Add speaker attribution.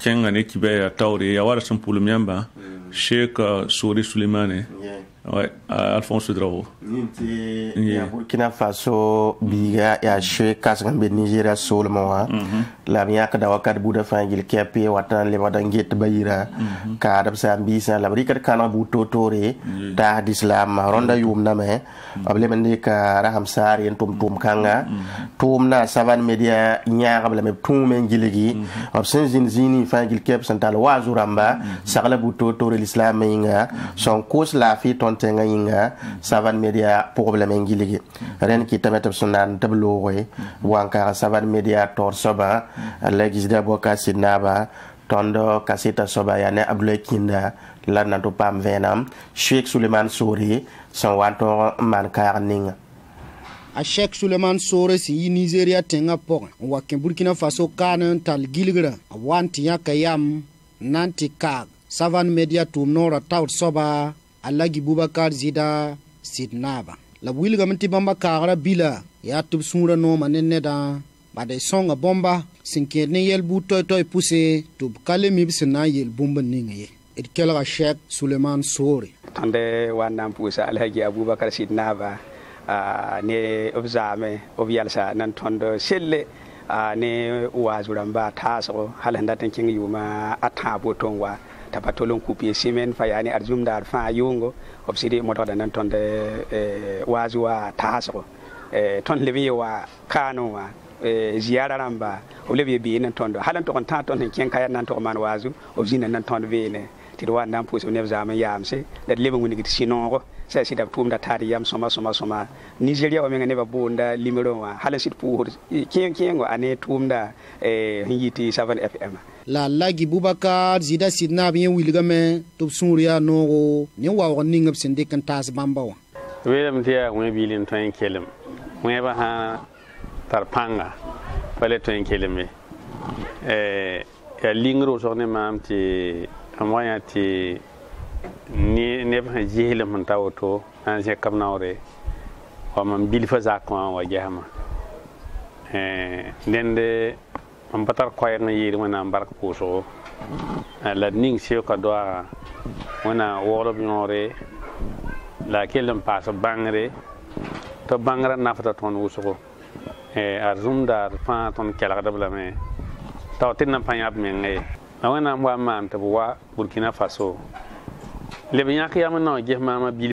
Speaker 1: kẽnga ne kibɛɛya taoore ya wa ra sẽn pʋlem yãmba mm. sori sulemane Ouais, euh, Alphonse Drago. ya burkina faso
Speaker 2: Biga, ga ache she kasan be nigeria mhm. la miaka yak da wakat buda fangil Kepi, watan le wadan get bayira mhm. ka dab bi sa la brikat kana bu totore ta islam ronda mhm. yum Name, me able men ka raham sar tum tum kanga tum savan media nyaaka me tum men giligi ab sen zin zini fangil kep santal wazuramba sagla bu totore l'islam yinga son cause la fi tõnd nga yĩnga savan media pʋgb lame n gilgi rẽnd kɩtame tɩ b sẽn savan media tor soba la gisda boka sinaba tondo kasita soba ya ne abdulahi kinda la d na tɩ paam vẽenem sheik suleman soore sẽn
Speaker 3: a shek suleman sore si nigeria tenga pʋgẽ wa burkina faso kaane tal giligra wanti yakayam nanti n savan media tʋʋm nora taut soba alagi bubakar zida sɩd la b wilgame tɩ bãmba kaagrã bila yaa tɩ b sũurã nooma ne neda bad y sõnga bõmba sẽn kẽed ne yɛl buud toy-toy pʋse tɩ b ka le mib sẽn na n yel bũmb n ninga ye d kelga shɛk suleman soore
Speaker 4: tõnd wa n na n pʋʋsa alhaji abubakar sɩd naaba ne b zaame b yalsa nan tõnd selle ne waaz rãmba taasgo hal sẽn dat n kẽng yʋʋma a tãab woton wa ta tolon kupi simen fa yani arzum dar fa yungo obsidi moto da nan tonde e wazuwa tahaso e ton lebi wa kanu wa e, ziyara ramba o lebi bi nan tondo halan ton ta ton ken kaya nan ton man wazu obsina nan ton vele tɩ ti do nan na n pʋʋs b neb zaam n yaamse la d leb n wing d da noogo sã ya yam soma soma soma nigeria o menga ne ba boonda limero wa halan sit sɩd ken ken kẽengo a ne tʋʋmda n 7 fm
Speaker 3: la lagi bubakar zida sidna naab yẽ me tɩ b sũur yaa noogo ne waoog ning b sẽn dɩk n taas bãmba wã
Speaker 1: weelame tɩ yaa wẽ biil n tõe n kelem sã tar pãnga pale le tõe n kelem ye yaa lingr wʋsg ne maam tɩ amoya ti yã tɩ neb sẽn gislem sẽn ta woto na n zẽk b naoore wa mam bilfa zak wã wa gesma dẽnd e, n pa tar koɛɛd n yeel wẽnnaam bark pʋʋsgo la d ning sɩb ka doaga wẽnna wogl b yõore la a kell n paas bãngre tɩ b bãngrã nafda tõnd wʋsgo a zũm daar fãa tõnd kelgdb lame t'a tɩ d na pa yãb menga ye la wẽnnaam wa n maan tɩ b wa burkina faso leb yãk yam n na wa ges maama